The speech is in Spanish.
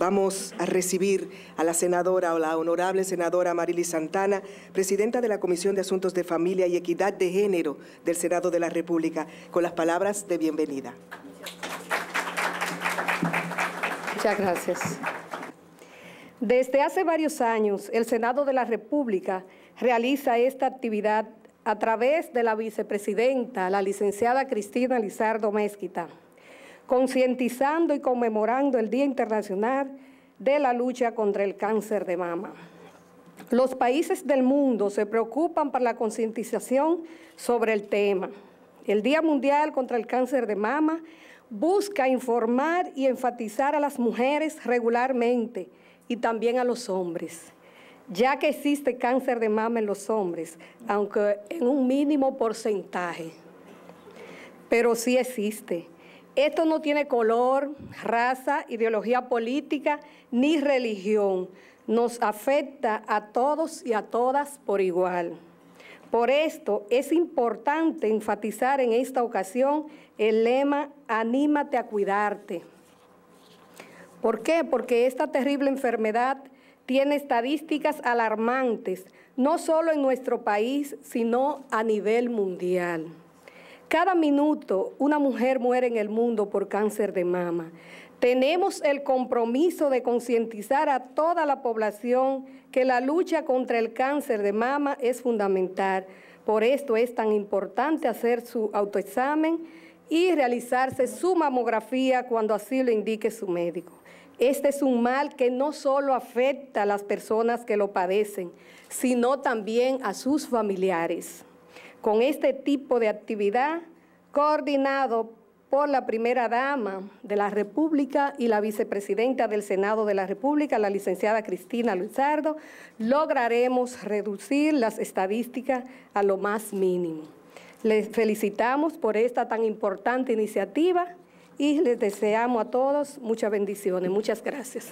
Vamos a recibir a la senadora o la honorable senadora Marily Santana, presidenta de la Comisión de Asuntos de Familia y Equidad de Género del Senado de la República, con las palabras de bienvenida. Muchas gracias. Desde hace varios años, el Senado de la República realiza esta actividad a través de la vicepresidenta, la licenciada Cristina Lizardo Mézquita concientizando y conmemorando el Día Internacional de la Lucha contra el Cáncer de Mama. Los países del mundo se preocupan por la concientización sobre el tema. El Día Mundial contra el Cáncer de Mama busca informar y enfatizar a las mujeres regularmente y también a los hombres, ya que existe cáncer de mama en los hombres, aunque en un mínimo porcentaje, pero sí existe. Esto no tiene color, raza, ideología política ni religión. Nos afecta a todos y a todas por igual. Por esto es importante enfatizar en esta ocasión el lema Anímate a cuidarte. ¿Por qué? Porque esta terrible enfermedad tiene estadísticas alarmantes, no solo en nuestro país, sino a nivel mundial. Cada minuto una mujer muere en el mundo por cáncer de mama. Tenemos el compromiso de concientizar a toda la población que la lucha contra el cáncer de mama es fundamental. Por esto es tan importante hacer su autoexamen y realizarse su mamografía cuando así lo indique su médico. Este es un mal que no solo afecta a las personas que lo padecen, sino también a sus familiares con este tipo de actividad coordinado por la primera dama de la República y la vicepresidenta del Senado de la República, la licenciada Cristina Luzardo, lograremos reducir las estadísticas a lo más mínimo. Les felicitamos por esta tan importante iniciativa y les deseamos a todos muchas bendiciones. Muchas gracias.